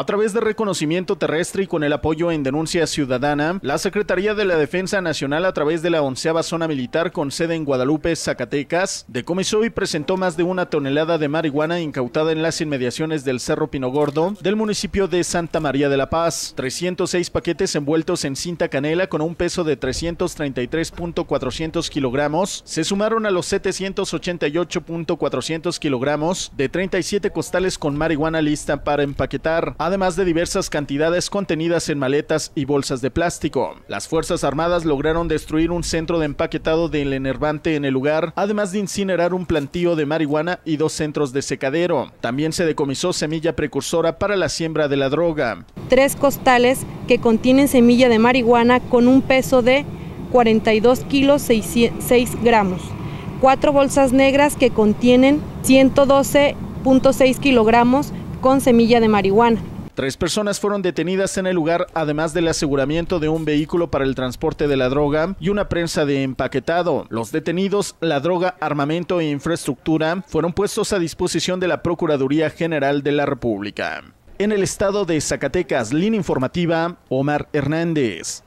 A través de reconocimiento terrestre y con el apoyo en denuncia ciudadana, la Secretaría de la Defensa Nacional a través de la onceava zona militar con sede en Guadalupe, Zacatecas, decomisó y presentó más de una tonelada de marihuana incautada en las inmediaciones del Cerro Pinogordo del municipio de Santa María de la Paz. 306 paquetes envueltos en cinta canela con un peso de 333.400 kilogramos se sumaron a los 788.400 kilogramos de 37 costales con marihuana lista para empaquetar además de diversas cantidades contenidas en maletas y bolsas de plástico. Las Fuerzas Armadas lograron destruir un centro de empaquetado del enervante en el lugar, además de incinerar un plantío de marihuana y dos centros de secadero. También se decomisó semilla precursora para la siembra de la droga. Tres costales que contienen semilla de marihuana con un peso de 42 kilos 6, gramos. Cuatro bolsas negras que contienen 112.6 kilogramos con semilla de marihuana. Tres personas fueron detenidas en el lugar, además del aseguramiento de un vehículo para el transporte de la droga y una prensa de empaquetado. Los detenidos, la droga, armamento e infraestructura fueron puestos a disposición de la Procuraduría General de la República. En el estado de Zacatecas, línea informativa, Omar Hernández.